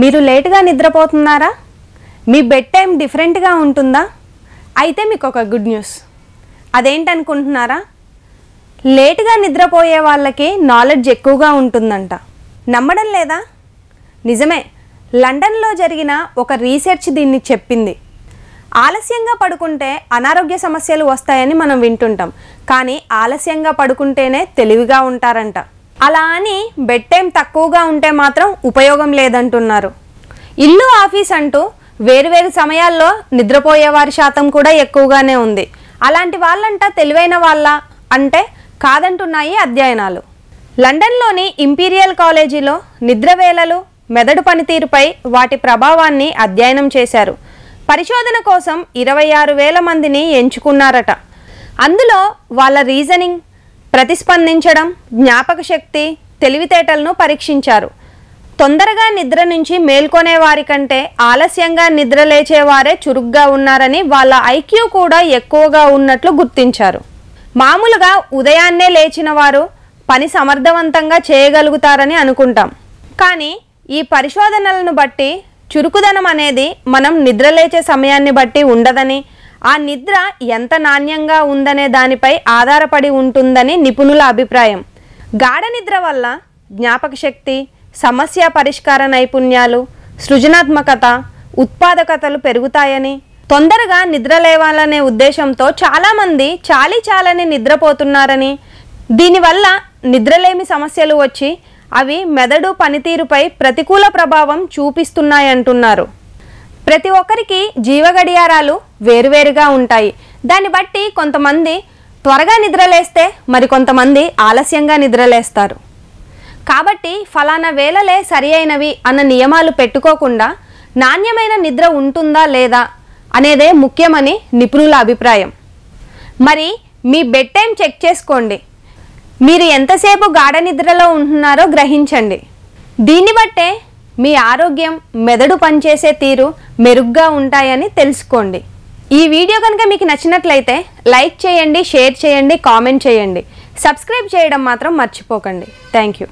మీరు లేటుగా నిద్రపోతున్నారా మీ bed time డిఫరెంట్గా ఉంటుందా అయితే మీకు ఒక గుడ్ న్యూస్ అదేంటనుకుంటున్నారా లేటుగా నిద్రపోయే వాళ్ళకి నాలెడ్జ్ ఎక్కువగా ఉంటుందంట నమ్మడం లేదా నిజమే లండన్లో జరిగిన ఒక రీసెర్చ్ దీన్ని చెప్పింది ఆలస్యంగా పడుకుంటే అనారోగ్య సమస్యలు వస్తాయని మనం వింటుంటాం కానీ ఆలస్యంగా పడుకుంటేనే తెలివిగా ఉంటారంట అలా అని బెడ్ టైం తక్కువగా ఉంటే మాత్రం ఉపయోగం లేదంటున్నారు ఇల్లు ఆఫీస్ అంటూ వేరువేరు సమయాల్లో నిద్రపోయేవారి శాతం కూడా ఎక్కువగానే ఉంది అలాంటి వాళ్ళంట తెలివైన వాళ్ళ అంటే కాదంటున్నాయి అధ్యయనాలు లండన్లోని ఇంపీరియల్ కాలేజీలో నిద్రవేళలు మెదడు పనితీరుపై వాటి ప్రభావాన్ని అధ్యయనం చేశారు పరిశోధన కోసం ఇరవై ఆరు వేల మందిని ఎంచుకున్నారట అందులో వాళ్ళ రీజనింగ్ ప్రతిస్పందించడం జ్ఞాపక శక్తి తెలివితేటలను పరీక్షించారు తొందరగా నిద్ర నుంచి మేల్కొనే వారి కంటే ఆలస్యంగా నిద్ర లేచేవారే చురుగ్గా ఉన్నారని వాళ్ళ ఐక్యూ కూడా ఎక్కువగా ఉన్నట్లు గుర్తించారు మామూలుగా ఉదయాన్నే లేచిన వారు పని సమర్థవంతంగా చేయగలుగుతారని అనుకుంటాం కానీ ఈ పరిశోధనలను బట్టి చురుకుదనం అనేది మనం నిద్రలేచే సమయాన్ని బట్టి ఉండదని ఆ నిద్ర ఎంత నాణ్యంగా ఉందనే దానిపై ఆధారపడి ఉంటుందని నిపుణుల అభిప్రాయం గాఢ నిద్ర వల్ల జ్ఞాపక శక్తి సమస్య పరిష్కార నైపుణ్యాలు సృజనాత్మకత ఉత్పాదకతలు పెరుగుతాయని తొందరగా నిద్ర లేవాలనే ఉద్దేశంతో చాలామంది చాలీ చాలని నిద్రపోతున్నారని దీనివల్ల నిద్రలేమి సమస్యలు వచ్చి అవి మెదడు పనితీరుపై ప్రతికూల ప్రభావం చూపిస్తున్నాయంటున్నారు ప్రతి ఒక్కరికి జీవ గడియారాలు వేరువేరుగా ఉంటాయి దాన్ని బట్టి కొంతమంది త్వరగా నిద్రలేస్తే మరికొంతమంది ఆలస్యంగా నిద్రలేస్తారు కాబట్టి ఫలానా వేళలే సరి అయినవి అన్న నియమాలు పెట్టుకోకుండా నాణ్యమైన నిద్ర ఉంటుందా లేదా అనేదే ముఖ్యమని నిపుణుల అభిప్రాయం మరి మీ బెడ్ టైం చెక్ చేసుకోండి మీరు ఎంతసేపు గాఢ నిద్రలో ఉంటున్నారో గ్రహించండి దీన్ని బట్టే మీ ఆరోగ్యం మెదడు పనిచేసే తీరు మెరుగ్గా ఉంటాయని తెలుసుకోండి ఈ వీడియో కనుక మీకు నచ్చినట్లయితే లైక్ చేయండి షేర్ చేయండి కామెంట్ చేయండి సబ్స్క్రైబ్ చేయడం మాత్రం మర్చిపోకండి థ్యాంక్ యూ